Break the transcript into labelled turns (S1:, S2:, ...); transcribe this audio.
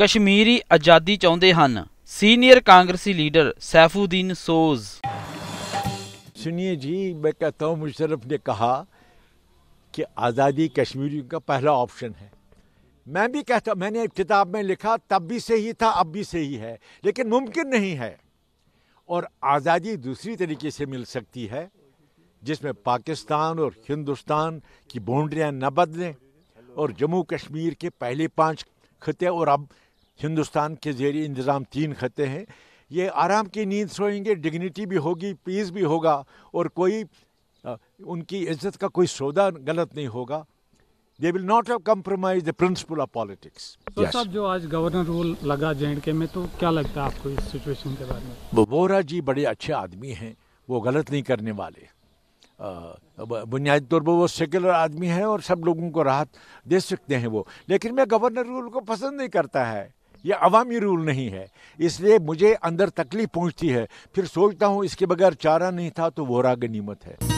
S1: कश्मीरी आज़ादी चाहते हैं सीनियर कांग्रेसी लीडर सैफुद्दीन सोज
S2: सुनिए जी मैं कहता हूँ मुशरफ ने कहा कि आज़ादी कश्मीरियों का पहला ऑप्शन है मैं भी कहता मैंने एक किताब में लिखा तब भी सही था अब भी सही है लेकिन मुमकिन नहीं है और आज़ादी दूसरी तरीके से मिल सकती है जिसमें पाकिस्तान और हिंदुस्तान की बाउंड्रियाँ न बदलें और जम्मू कश्मीर के पहले पांच खत्े और अब हिंदुस्तान के जेर इंतज़ाम तीन ख़तें हैं ये आराम की नींद सोएंगे डिग्निटी भी होगी पीस भी होगा और कोई उनकी इज्जत का कोई सौदा गलत नहीं होगा they will not have compromise the principle of politics साहब जो आज
S1: गवर्नर रूल लगा जे के में तो क्या लगता है आपको इस सिचुएशन के बारे में
S2: वो बोरा जी बड़े अच्छे आदमी हैं वो गलत नहीं करने वाले बुनियादी तौर पर वो सेक्युलर आदमी है और सब लोगों को राहत दे सकते हैं वो लेकिन मैं गवर्नर रूल को पसंद नहीं करता है ये अवामी रूल नहीं है इसलिए मुझे अंदर तकलीफ पहुंचती है फिर सोचता हूँ इसके बगैर चारा नहीं था तो वो राग गनीमत है